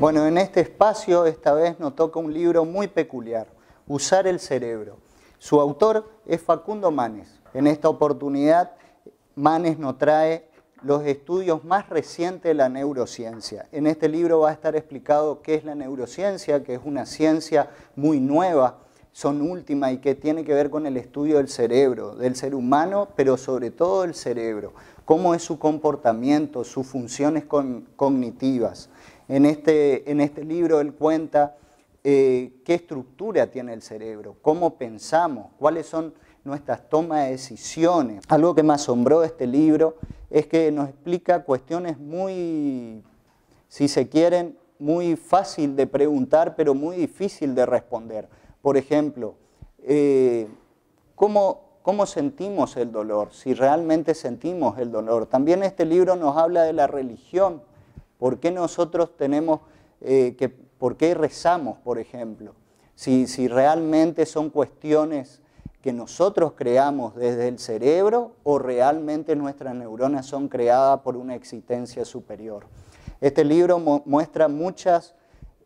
Bueno, en este espacio esta vez nos toca un libro muy peculiar, Usar el cerebro. Su autor es Facundo Manes. En esta oportunidad, Manes nos trae los estudios más recientes de la neurociencia. En este libro va a estar explicado qué es la neurociencia, que es una ciencia muy nueva, son últimas y que tiene que ver con el estudio del cerebro, del ser humano, pero sobre todo del cerebro, cómo es su comportamiento, sus funciones cognitivas. Este, en este, libro él cuenta eh, qué estructura tiene el cerebro, cómo pensamos, cuáles son nuestras tomas de decisiones. Algo que me asombró de este libro es que nos explica cuestiones muy, si se quieren, muy fácil de preguntar, pero muy difícil de responder por ejemplo, eh, ¿cómo, sentimos el dolor? Si realmente sentimos el dolor. También este libro nos habla de la religión. ¿Por qué nosotros tenemos eh, que, por qué rezamos, por ejemplo? Si, si realmente son cuestiones que nosotros creamos desde el cerebro o realmente nuestras neuronas son creadas por una existencia superior. Este libro muestra muchas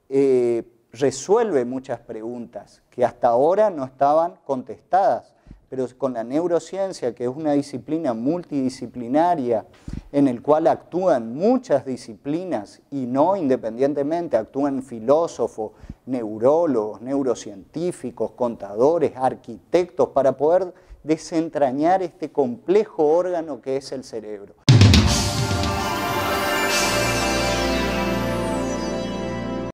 eh, resuelve muchas preguntas que hasta ahora no estaban contestadas, pero con la neurociencia, que es una disciplina multidisciplinaria en el cual actúan muchas disciplinas y no independientemente, actúan filósofos, neurólogos, neurocientíficos, contadores, arquitectos, para poder desentrañar este complejo órgano que es el cerebro.